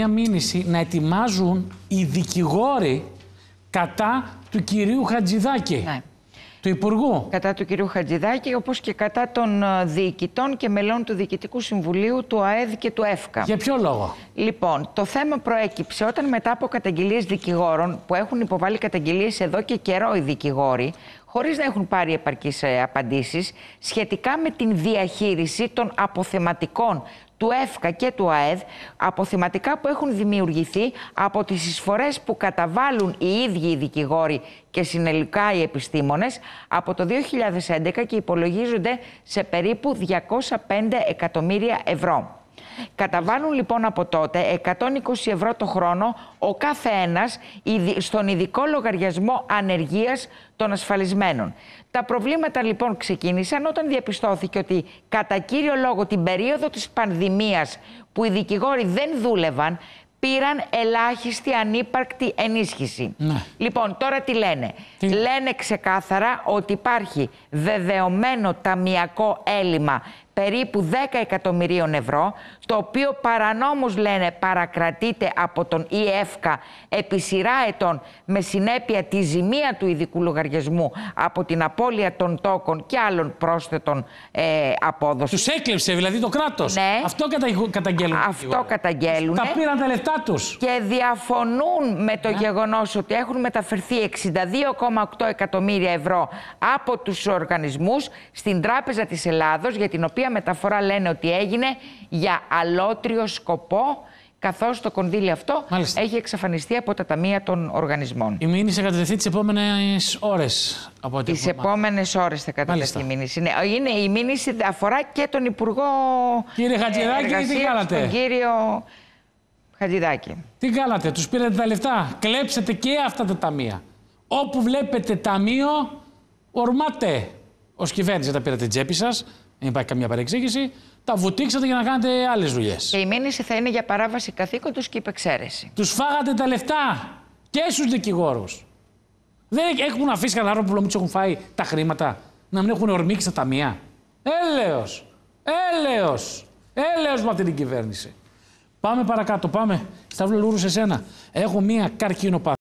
μια μήνυση να ετοιμάζουν οι δικηγόροι κατά του κυρίου Χατζηδάκη. Ναι. Του Υπουργού. Κατά του κυρίου Χατζηδάκη, όπως και κατά των ε, διοικητών και μελών του Διοικητικού Συμβουλίου, του ΑΕΔ και του ΕΦΚΑ. Για ποιο λόγο. Λοιπόν, το θέμα προέκυψε όταν μετά από καταγγελίες δικηγόρων, που έχουν υποβάλει καταγγελίες εδώ και καιρό οι δικηγόροι, χωρίς να έχουν πάρει επαρκείς ε, απαντήσεις, σχετικά με την διαχείριση των αποθεματικών του ΕΦΚΑ και του ΑΕΔ, αποθηματικά που έχουν δημιουργηθεί από τις εισφορές που καταβάλουν οι ίδιοι οι δικηγόροι και συνελικά οι επιστήμονες από το 2011 και υπολογίζονται σε περίπου 205 εκατομμύρια ευρώ. Καταβάνουν λοιπόν από τότε 120 ευρώ το χρόνο ο κάθε ένας στον ειδικό λογαριασμό ανεργίας των ασφαλισμένων. Τα προβλήματα λοιπόν ξεκίνησαν όταν διαπιστώθηκε ότι κατά κύριο λόγο την περίοδο της πανδημίας που οι δικηγόροι δεν δούλευαν πήραν ελάχιστη ανύπαρκτη ενίσχυση. Ναι. Λοιπόν, τώρα τι λένε. Λένε ξεκάθαρα ότι υπάρχει βεβαιωμένο ταμιακό έλλειμμα περίπου 10 εκατομμυρίων ευρώ, το οποίο παρανόμως λένε παρακρατείται από τον ΙΕΦΚΑ επί σειρά ετών με συνέπεια τη ζημία του ειδικού λογαριασμού από την απώλεια των τόκων και άλλων πρόσθετων ε, απόδοσης. Τους έκλεψε δηλαδή το κράτος. Ναι. Αυτό καταγγέλουν. Αυτό καταγγέλουν. Τα πήραν τα λεφτά τους. Και διαφωνούν με το ναι. γεγονός ότι έχουν μεταφερθεί 62,8 εκατομμύρια ευρώ από τους οργανισμούς στην Τράπεζα της Ελλάδος για την οποία μεταφορά λένε ότι έγινε για αλότριο σκοπό καθώς το κονδύλι αυτό έχει εξαφανιστεί από τα ταμεία των οργανισμών. Η μήνυση θα κατατεθεί τις επόμενες ώρες Από επόμενε επόμενες ώρες θα κατατεθεί η μήνυση. Ναι, είναι, η μήνυση αφορά και τον Υπουργό Κύριε ε, Χατζηδάκη, τι κάνατε. Τον κύριο Χατζηδάκη. Τι κάνατε, τους πήρατε τα λεφτά, κλέψατε και αυτά τα ταμεία. Όπου βλέπετε ταμείο, ορμάτε. Ως κυβέρνηση τα πήρατε τσέπη σας, δεν υπάρχει καμία παρεξήγηση. Τα βουτήξατε για να κάνετε άλλες δουλειές. Και η μήνυση θα είναι για παράβαση καθήκοντος και υπεξαίρεση. Τους φάγατε τα λεφτά και στους δικηγόρους. Δεν έχουν αφήσει κανένα που τους έχουν φάει τα χρήματα να μην έχουν ορμήξει τα ταμεία. Έλέω. Έλέω! Έλεω με αυτή την κυβέρνηση. Πάμε παρακάτω, πάμε. Σταύλο Λούρου σε σένα. Έχω μία καρκίνο καρκινοπαθή.